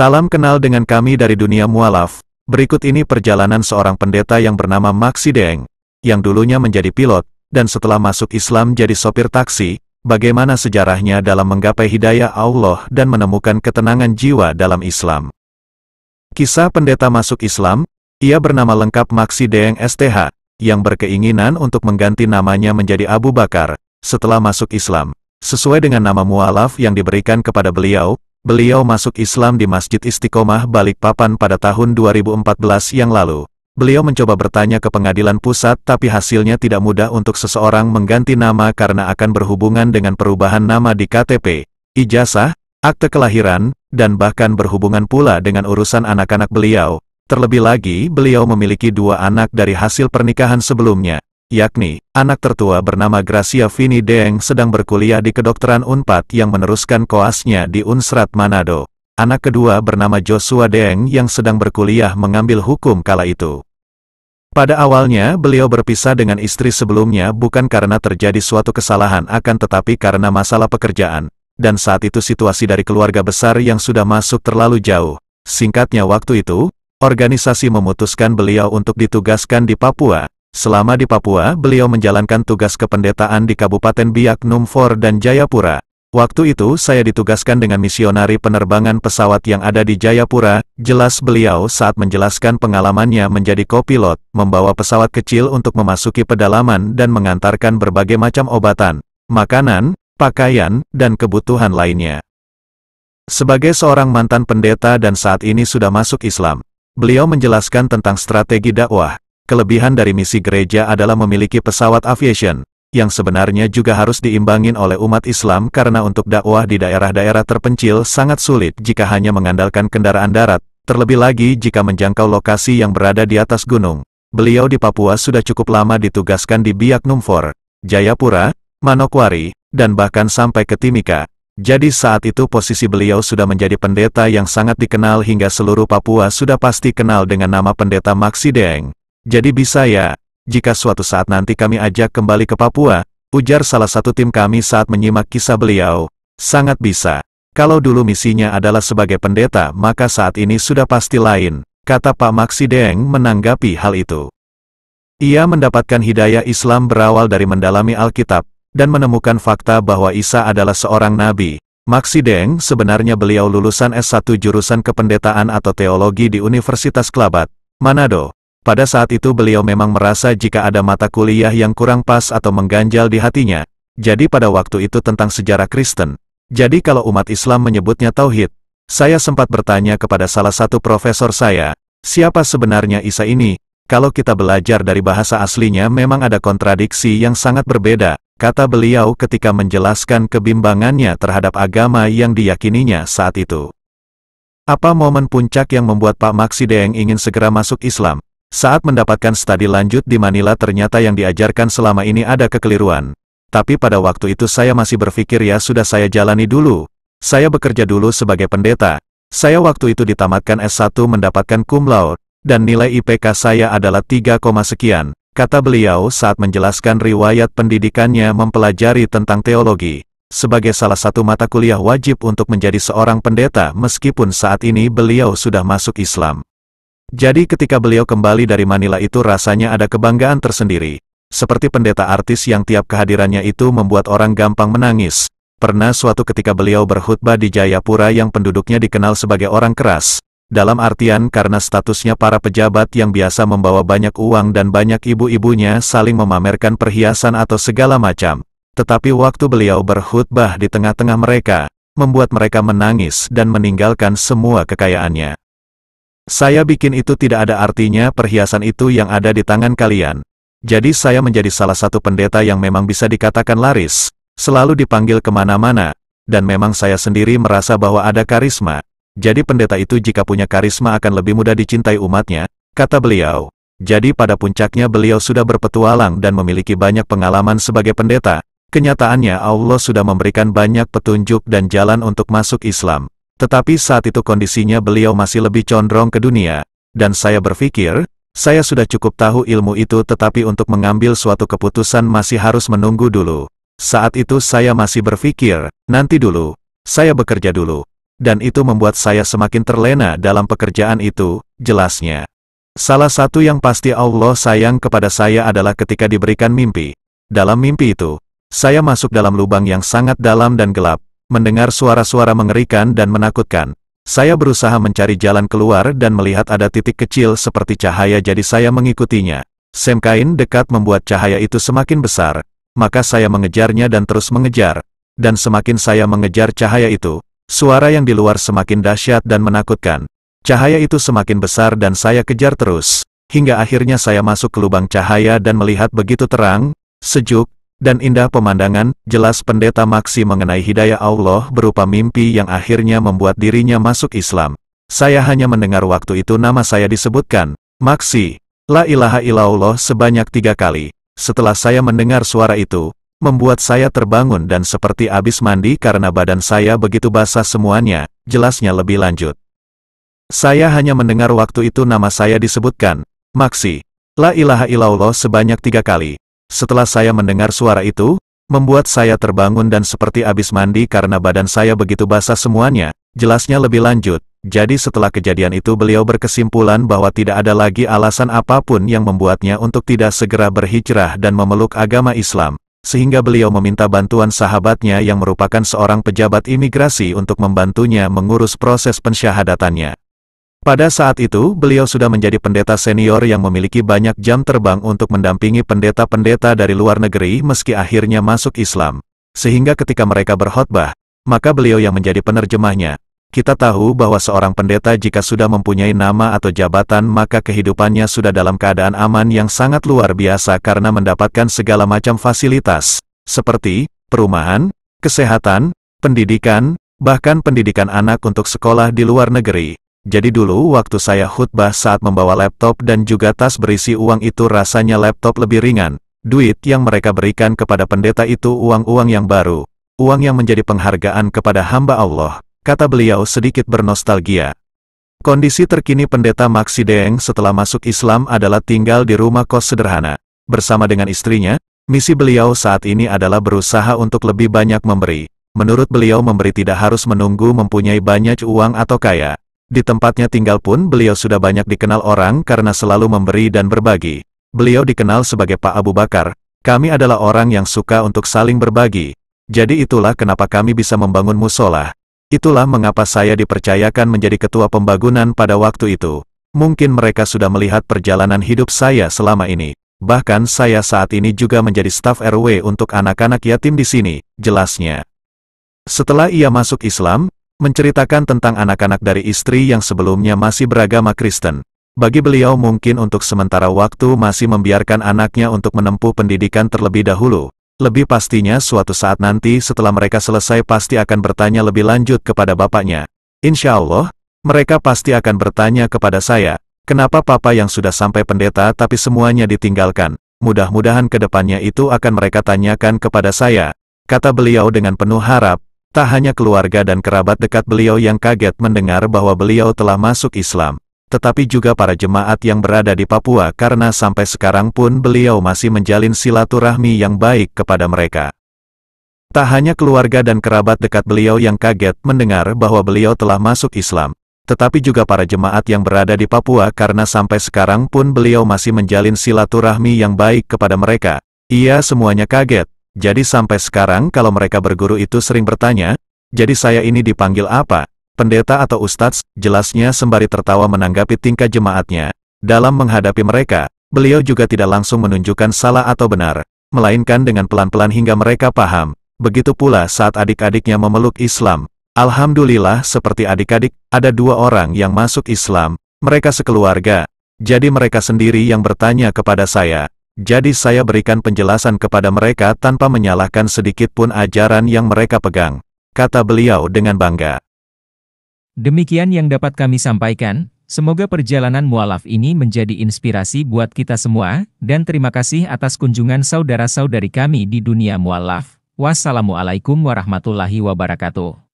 Salam kenal dengan kami dari dunia mualaf. Berikut ini perjalanan seorang pendeta yang bernama Maxi Deng, yang dulunya menjadi pilot, dan setelah masuk Islam jadi sopir taksi, bagaimana sejarahnya dalam menggapai hidayah Allah dan menemukan ketenangan jiwa dalam Islam. Kisah pendeta masuk Islam, ia bernama lengkap Maxi Deng STH, yang berkeinginan untuk mengganti namanya menjadi Abu Bakar, setelah masuk Islam. Sesuai dengan nama mualaf yang diberikan kepada beliau, Beliau masuk Islam di Masjid Istiqomah Balikpapan pada tahun 2014 yang lalu. Beliau mencoba bertanya ke pengadilan pusat tapi hasilnya tidak mudah untuk seseorang mengganti nama karena akan berhubungan dengan perubahan nama di KTP, ijazah, akte kelahiran, dan bahkan berhubungan pula dengan urusan anak-anak beliau. Terlebih lagi, beliau memiliki dua anak dari hasil pernikahan sebelumnya yakni anak tertua bernama Gracia Vini Deng sedang berkuliah di kedokteran Unpad yang meneruskan koasnya di Unsrat Manado. Anak kedua bernama Joshua Deng yang sedang berkuliah mengambil hukum kala itu. Pada awalnya beliau berpisah dengan istri sebelumnya bukan karena terjadi suatu kesalahan akan tetapi karena masalah pekerjaan, dan saat itu situasi dari keluarga besar yang sudah masuk terlalu jauh. Singkatnya waktu itu, organisasi memutuskan beliau untuk ditugaskan di Papua, Selama di Papua, beliau menjalankan tugas kependetaan di Kabupaten Biak Numfor dan Jayapura. Waktu itu saya ditugaskan dengan misionari penerbangan pesawat yang ada di Jayapura, jelas beliau saat menjelaskan pengalamannya menjadi kopilot, membawa pesawat kecil untuk memasuki pedalaman dan mengantarkan berbagai macam obatan, makanan, pakaian, dan kebutuhan lainnya. Sebagai seorang mantan pendeta dan saat ini sudah masuk Islam, beliau menjelaskan tentang strategi dakwah, Kelebihan dari misi gereja adalah memiliki pesawat aviation, yang sebenarnya juga harus diimbangin oleh umat Islam karena untuk dakwah di daerah-daerah terpencil sangat sulit jika hanya mengandalkan kendaraan darat, terlebih lagi jika menjangkau lokasi yang berada di atas gunung. Beliau di Papua sudah cukup lama ditugaskan di Biak Numfor, Jayapura, Manokwari, dan bahkan sampai ke Timika. Jadi saat itu posisi beliau sudah menjadi pendeta yang sangat dikenal hingga seluruh Papua sudah pasti kenal dengan nama pendeta Maxideng. Jadi bisa ya, jika suatu saat nanti kami ajak kembali ke Papua, ujar salah satu tim kami saat menyimak kisah beliau. Sangat bisa. Kalau dulu misinya adalah sebagai pendeta maka saat ini sudah pasti lain, kata Pak Deng menanggapi hal itu. Ia mendapatkan hidayah Islam berawal dari mendalami Alkitab, dan menemukan fakta bahwa Isa adalah seorang nabi. Deng sebenarnya beliau lulusan S1 jurusan kependetaan atau teologi di Universitas Kelabat, Manado, pada saat itu beliau memang merasa jika ada mata kuliah yang kurang pas atau mengganjal di hatinya, jadi pada waktu itu tentang sejarah Kristen. Jadi kalau umat Islam menyebutnya Tauhid, saya sempat bertanya kepada salah satu profesor saya, siapa sebenarnya Isa ini? Kalau kita belajar dari bahasa aslinya memang ada kontradiksi yang sangat berbeda, kata beliau ketika menjelaskan kebimbangannya terhadap agama yang diyakininya saat itu. Apa momen puncak yang membuat Pak Maksideng ingin segera masuk Islam? Saat mendapatkan studi lanjut di Manila ternyata yang diajarkan selama ini ada kekeliruan. Tapi pada waktu itu saya masih berpikir ya sudah saya jalani dulu. Saya bekerja dulu sebagai pendeta. Saya waktu itu ditamatkan S1 mendapatkan cum laude, dan nilai IPK saya adalah 3, sekian, kata beliau saat menjelaskan riwayat pendidikannya mempelajari tentang teologi sebagai salah satu mata kuliah wajib untuk menjadi seorang pendeta meskipun saat ini beliau sudah masuk Islam. Jadi ketika beliau kembali dari Manila itu rasanya ada kebanggaan tersendiri. Seperti pendeta artis yang tiap kehadirannya itu membuat orang gampang menangis. Pernah suatu ketika beliau berkhutbah di Jayapura yang penduduknya dikenal sebagai orang keras. Dalam artian karena statusnya para pejabat yang biasa membawa banyak uang dan banyak ibu-ibunya saling memamerkan perhiasan atau segala macam. Tetapi waktu beliau berkhutbah di tengah-tengah mereka, membuat mereka menangis dan meninggalkan semua kekayaannya. Saya bikin itu tidak ada artinya perhiasan itu yang ada di tangan kalian. Jadi saya menjadi salah satu pendeta yang memang bisa dikatakan laris, selalu dipanggil kemana-mana, dan memang saya sendiri merasa bahwa ada karisma. Jadi pendeta itu jika punya karisma akan lebih mudah dicintai umatnya, kata beliau. Jadi pada puncaknya beliau sudah berpetualang dan memiliki banyak pengalaman sebagai pendeta. Kenyataannya Allah sudah memberikan banyak petunjuk dan jalan untuk masuk Islam. Tetapi saat itu kondisinya beliau masih lebih condrong ke dunia, dan saya berpikir, saya sudah cukup tahu ilmu itu tetapi untuk mengambil suatu keputusan masih harus menunggu dulu. Saat itu saya masih berpikir, nanti dulu, saya bekerja dulu. Dan itu membuat saya semakin terlena dalam pekerjaan itu, jelasnya. Salah satu yang pasti Allah sayang kepada saya adalah ketika diberikan mimpi. Dalam mimpi itu, saya masuk dalam lubang yang sangat dalam dan gelap, mendengar suara-suara mengerikan dan menakutkan. Saya berusaha mencari jalan keluar dan melihat ada titik kecil seperti cahaya jadi saya mengikutinya. Semkain dekat membuat cahaya itu semakin besar, maka saya mengejarnya dan terus mengejar. Dan semakin saya mengejar cahaya itu, suara yang di luar semakin dahsyat dan menakutkan. Cahaya itu semakin besar dan saya kejar terus, hingga akhirnya saya masuk ke lubang cahaya dan melihat begitu terang, sejuk, dan indah pemandangan, jelas pendeta Maksi mengenai hidayah Allah berupa mimpi yang akhirnya membuat dirinya masuk Islam. Saya hanya mendengar waktu itu nama saya disebutkan, Maksi, La ilaha illallah sebanyak tiga kali. Setelah saya mendengar suara itu, membuat saya terbangun dan seperti abis mandi karena badan saya begitu basah semuanya, jelasnya lebih lanjut. Saya hanya mendengar waktu itu nama saya disebutkan, Maksi. La ilaha illallah sebanyak tiga kali. Setelah saya mendengar suara itu, membuat saya terbangun dan seperti abis mandi karena badan saya begitu basah semuanya, jelasnya lebih lanjut. Jadi setelah kejadian itu beliau berkesimpulan bahwa tidak ada lagi alasan apapun yang membuatnya untuk tidak segera berhijrah dan memeluk agama Islam, sehingga beliau meminta bantuan sahabatnya yang merupakan seorang pejabat imigrasi untuk membantunya mengurus proses pensyahadatannya. Pada saat itu, beliau sudah menjadi pendeta senior yang memiliki banyak jam terbang untuk mendampingi pendeta-pendeta dari luar negeri meski akhirnya masuk Islam. Sehingga ketika mereka berkhotbah, maka beliau yang menjadi penerjemahnya. Kita tahu bahwa seorang pendeta jika sudah mempunyai nama atau jabatan maka kehidupannya sudah dalam keadaan aman yang sangat luar biasa karena mendapatkan segala macam fasilitas, seperti perumahan, kesehatan, pendidikan, bahkan pendidikan anak untuk sekolah di luar negeri. Jadi dulu waktu saya khutbah saat membawa laptop dan juga tas berisi uang itu rasanya laptop lebih ringan. Duit yang mereka berikan kepada pendeta itu uang-uang yang baru. Uang yang menjadi penghargaan kepada hamba Allah, kata beliau sedikit bernostalgia. Kondisi terkini pendeta Maxi Deng setelah masuk Islam adalah tinggal di rumah kos sederhana. Bersama dengan istrinya, misi beliau saat ini adalah berusaha untuk lebih banyak memberi. Menurut beliau memberi tidak harus menunggu mempunyai banyak uang atau kaya di tempatnya tinggal pun beliau sudah banyak dikenal orang karena selalu memberi dan berbagi. Beliau dikenal sebagai Pak Abu Bakar, kami adalah orang yang suka untuk saling berbagi. Jadi itulah kenapa kami bisa membangun musola. Itulah mengapa saya dipercayakan menjadi ketua pembangunan pada waktu itu. Mungkin mereka sudah melihat perjalanan hidup saya selama ini. Bahkan saya saat ini juga menjadi staf RW untuk anak-anak yatim di sini, jelasnya. Setelah ia masuk Islam, menceritakan tentang anak-anak dari istri yang sebelumnya masih beragama Kristen. Bagi beliau mungkin untuk sementara waktu masih membiarkan anaknya untuk menempuh pendidikan terlebih dahulu. Lebih pastinya suatu saat nanti setelah mereka selesai pasti akan bertanya lebih lanjut kepada bapaknya. Insya Allah, mereka pasti akan bertanya kepada saya, kenapa papa yang sudah sampai pendeta tapi semuanya ditinggalkan. Mudah-mudahan kedepannya itu akan mereka tanyakan kepada saya, kata beliau dengan penuh harap, Tak hanya keluarga dan kerabat dekat beliau yang kaget mendengar bahwa beliau telah masuk Islam, tetapi juga para jemaat yang berada di Papua karena sampai sekarang pun beliau masih menjalin silaturahmi yang baik kepada mereka. Tak hanya keluarga dan kerabat dekat beliau yang kaget mendengar bahwa beliau telah masuk Islam, tetapi juga para jemaat yang berada di Papua karena sampai sekarang pun beliau masih menjalin silaturahmi yang baik kepada mereka. Ia semuanya kaget jadi sampai sekarang kalau mereka berguru itu sering bertanya, jadi saya ini dipanggil apa? Pendeta atau ustadz, jelasnya sembari tertawa menanggapi tingkah jemaatnya. Dalam menghadapi mereka, beliau juga tidak langsung menunjukkan salah atau benar, melainkan dengan pelan-pelan hingga mereka paham. Begitu pula saat adik-adiknya memeluk Islam. Alhamdulillah seperti adik-adik, ada dua orang yang masuk Islam, mereka sekeluarga, jadi mereka sendiri yang bertanya kepada saya, jadi saya berikan penjelasan kepada mereka tanpa menyalahkan sedikit pun ajaran yang mereka pegang, kata beliau dengan bangga. Demikian yang dapat kami sampaikan, semoga perjalanan mualaf ini menjadi inspirasi buat kita semua, dan terima kasih atas kunjungan saudara-saudari kami di dunia mualaf. Wassalamualaikum warahmatullahi wabarakatuh.